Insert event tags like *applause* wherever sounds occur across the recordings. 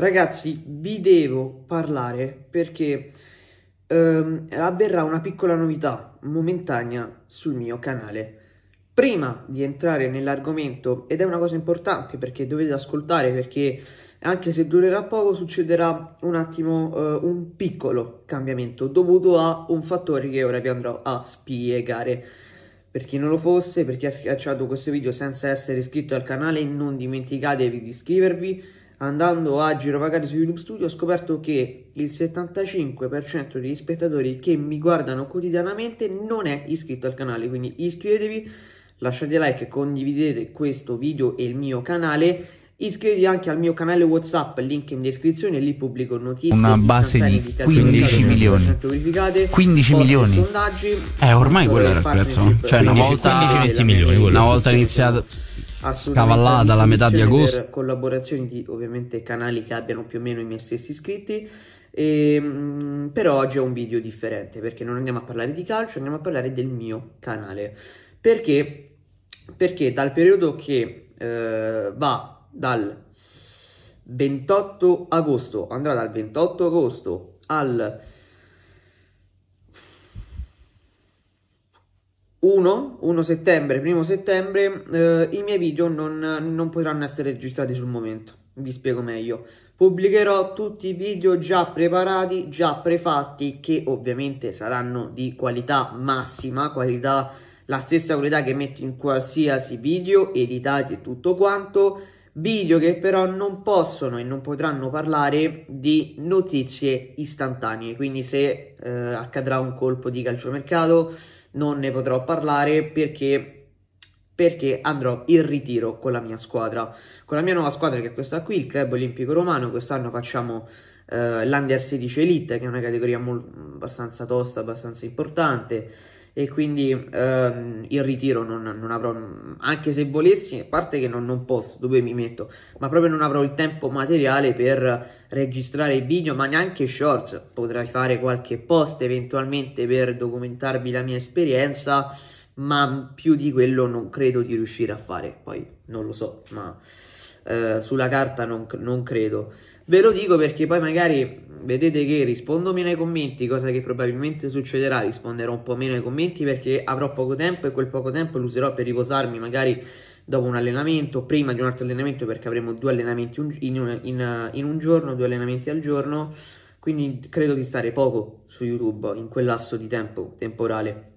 Ragazzi, vi devo parlare perché ehm, avverrà una piccola novità momentanea sul mio canale. Prima di entrare nell'argomento, ed è una cosa importante perché dovete ascoltare perché anche se durerà poco succederà un attimo eh, un piccolo cambiamento dovuto a un fattore che ora vi andrò a spiegare. Per chi non lo fosse, per chi ha schiacciato questo video senza essere iscritto al canale, non dimenticatevi di iscrivervi andando a girovagare su YouTube Studio ho scoperto che il 75% degli spettatori che mi guardano quotidianamente non è iscritto al canale, quindi iscrivetevi, lasciate like, condividete questo video e il mio canale. Iscriviti anche al mio canale WhatsApp, link in descrizione, lì pubblico notizie. Una base di 15 milioni. 15 milioni. Sondaggi, eh, ormai quello era il prezzo. Cioè, una volta 15-20 milioni. Una volta iniziato scavallata la metà di agosto. Per collaborazioni di ovviamente canali che abbiano più o meno i miei stessi iscritti. E, ehm, per oggi è un video differente perché non andiamo a parlare di calcio, andiamo a parlare del mio canale. Perché? Perché dal periodo che eh, va dal 28 agosto, andrà dal 28 agosto al 1, 1 settembre, 1 settembre, eh, i miei video non, non potranno essere registrati sul momento. Vi spiego meglio. Pubblicherò tutti i video già preparati, già prefatti, che ovviamente saranno di qualità massima, qualità la stessa qualità che metto in qualsiasi video, editati e tutto quanto, video che però non possono e non potranno parlare di notizie istantanee, quindi se eh, accadrà un colpo di calciomercato, mercato non ne potrò parlare perché perché andrò in ritiro con la mia squadra. Con la mia nuova squadra, che è questa qui, il Club Olimpico Romano, quest'anno facciamo eh, l'Under 16 Elite, che è una categoria molto, abbastanza tosta, abbastanza importante e quindi ehm, il ritiro non, non, avrò, anche se volessi, a parte che non, non, posso, dove mi metto, ma proprio non avrò il tempo materiale per registrare i video, ma neanche shorts, potrei fare qualche post eventualmente per documentarvi la mia esperienza, ma più di quello non credo di riuscire a fare, poi non lo so, ma eh, sulla carta non, non credo. Ve lo dico perché poi magari vedete che rispondo meno ai commenti, cosa che probabilmente succederà, risponderò un po' meno ai commenti perché avrò poco tempo e quel poco tempo lo userò per riposarmi magari dopo un allenamento, prima di un altro allenamento perché avremo due allenamenti in, un, in, in un giorno, due allenamenti al giorno, quindi credo di stare poco su YouTube in quel lasso di tempo temporale.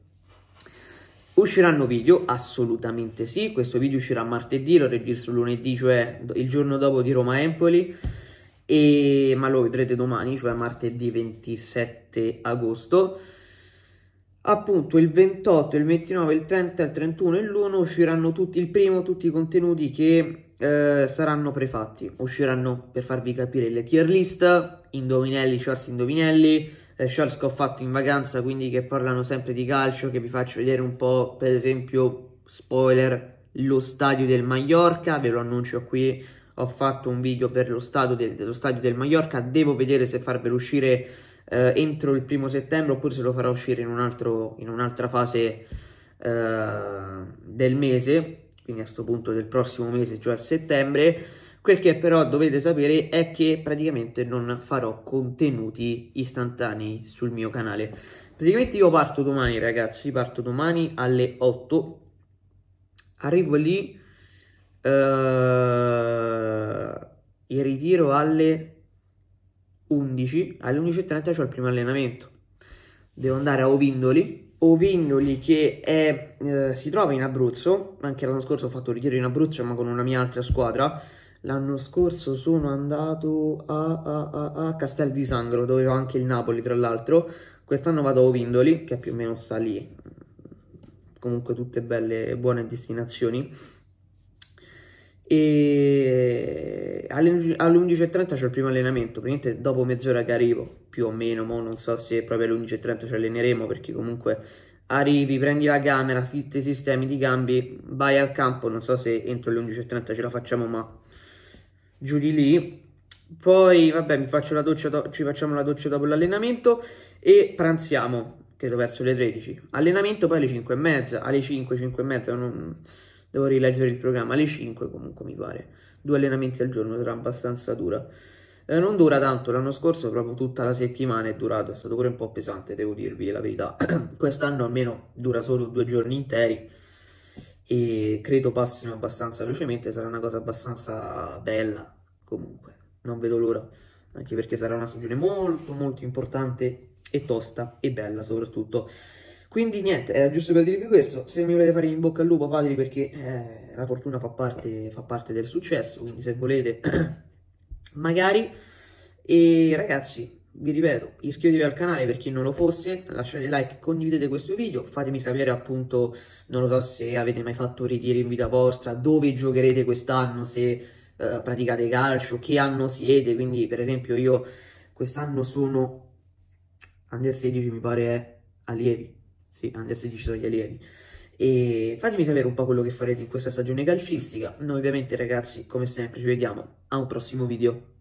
Usciranno video? Assolutamente sì, questo video uscirà martedì, lo registro lunedì, cioè il giorno dopo di Roma Empoli, e... ma lo vedrete domani, cioè martedì 27 agosto. Appunto il 28, il 29, il 30, il 31 e l'1 usciranno tutti, il primo tutti i contenuti che eh, saranno prefatti, usciranno per farvi capire le tier list, indovinelli, shorts indovinelli, eh, shorts che ho fatto in vacanza, quindi che parlano sempre di calcio, che vi faccio vedere un po', per esempio, spoiler, lo stadio del Mallorca, ve lo annuncio qui, ho fatto un video per lo stadio, de dello stadio del Mallorca, devo vedere se farvelo uscire eh, entro il primo settembre oppure se lo farò uscire in, un'altra fase eh, del mese, quindi a questo punto del prossimo mese, cioè a settembre, Quel che però dovete sapere è che praticamente non farò contenuti istantanei sul mio canale. Praticamente io parto domani ragazzi, parto domani alle 8, arrivo lì, eh, e ritiro alle 11, alle 11.30 c'ho il primo allenamento. Devo andare a Ovindoli, Ovindoli che è, eh, si trova in Abruzzo, anche l'anno scorso ho fatto un ritiro in Abruzzo ma con una mia altra squadra L'anno scorso sono andato a, a, a, a, Castel di Sangro, dove ho anche il Napoli, tra l'altro. Quest'anno vado a Ovindoli, che più o meno sta lì. Comunque tutte belle e buone destinazioni. E alle, 11.30 c'è il primo allenamento, praticamente dopo mezz'ora che arrivo, più o meno, mo non so se proprio alle 11.30 ci alleneremo, perché comunque arrivi, prendi la camera, sistemi, sistemi di cambi, vai al campo, non so se entro le 11.30 ce la facciamo, ma giù di lì. Poi, vabbè, doccia, ci facciamo la doccia dopo l'allenamento e pranziamo, credo verso le 13. Allenamento poi alle 5 e mezza, alle 5, 5 e mezza, non... devo rileggere il programma, alle 5 comunque mi pare. Due allenamenti al giorno sarà abbastanza dura. Eh, non dura tanto, l'anno scorso proprio tutta la settimana è durata, è stato pure un po' pesante, devo dirvi la verità. *clears throat* Quest'anno almeno dura solo due giorni interi e credo passino abbastanza velocemente, sarà una cosa abbastanza bella comunque, non vedo l'ora, anche perché sarà una stagione molto molto importante e tosta e bella soprattutto. Quindi niente, era giusto per dirvi questo, se mi volete fare in bocca al lupo fateli perché eh, la fortuna fa parte, fa parte del successo, quindi se volete *clears throat* magari. E ragazzi, vi ripeto, iscrivetevi al canale per chi non lo fosse, lasciate like, condividete questo video, fatemi sapere appunto, non lo so se avete mai fatto ritiri in vita vostra, dove giocherete quest'anno, se eh, praticate calcio, che anno siete, quindi per esempio io quest'anno sono under 16 mi pare è allievi, sì, under 16 sono gli allievi, e fatemi sapere un po' quello che farete in questa stagione calcistica, noi ovviamente ragazzi come sempre ci vediamo a un prossimo video.